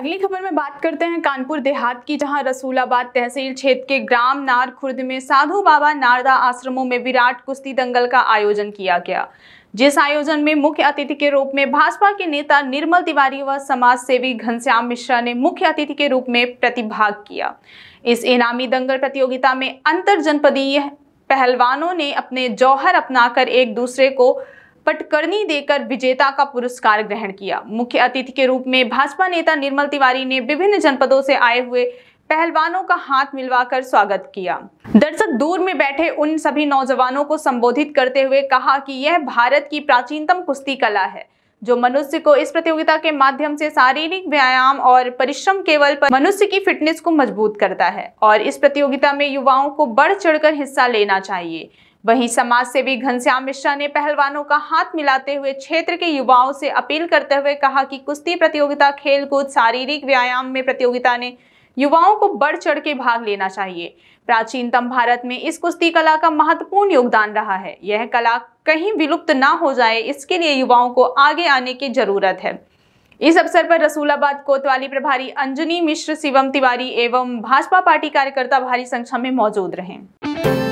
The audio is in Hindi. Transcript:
अगली खबर में बात करते हैं कानपुर देहात की जहां रसूलाबाद तहसील क्षेत्र के ग्राम नार खुर्द में साधु बाबा नारदा आश्रमों में विराट कुश्ती दंगल का आयोजन किया गया जिस आयोजन में मुख्य अतिथि के रूप में भाजपा के नेता निर्मल तिवारी व समाज सेवी घनश्याम मिश्रा ने मुख्य अतिथि के रूप में प्रतिभाग किया इस इनामी दंगल प्रतियोगिता में अंतर जनपदीय पहलवानों ने अपने जौहर अपनाकर एक दूसरे को पटकरनी देकर विजेता का पुरस्कार ग्रहण किया मुख्य अतिथि के रूप में भाजपा नेता निर्मल तिवारी ने विभिन्न जनपदों से आए हुए पहलवानों का हाथ मिलवाकर स्वागत किया दर्शक दूर में बैठे उन सभी नौजवानों को संबोधित करते हुए कहा कि यह भारत की प्राचीनतम कुश्ती कला है जो मनुष्य को इस प्रतियोगिता के माध्यम से शारीरिक व्यायाम और परिश्रम केवल पर मनुष्य की फिटनेस को मजबूत करता है और इस प्रतियोगिता में युवाओं को बढ़ चढ़कर हिस्सा लेना चाहिए वहीं समाज सेवी घनश्याम मिश्रा ने पहलवानों का हाथ मिलाते हुए क्षेत्र के युवाओं से अपील करते हुए कहा कि कुश्ती प्रतियोगिता खेलकूद शारीरिक व्यायाम में प्रतियोगिता ने युवाओं को बढ़ चढ़ के भाग लेना चाहिए प्राचीनतम भारत में इस कुश्ती कला का महत्वपूर्ण योगदान रहा है यह कला कहीं विलुप्त ना हो जाए इसके लिए युवाओं को आगे आने की जरूरत है इस अवसर पर रसूलाबाद कोतवाली प्रभारी अंजनी मिश्र शिवम तिवारी एवं भाजपा पार्टी कार्यकर्ता भारी संख्या में मौजूद रहे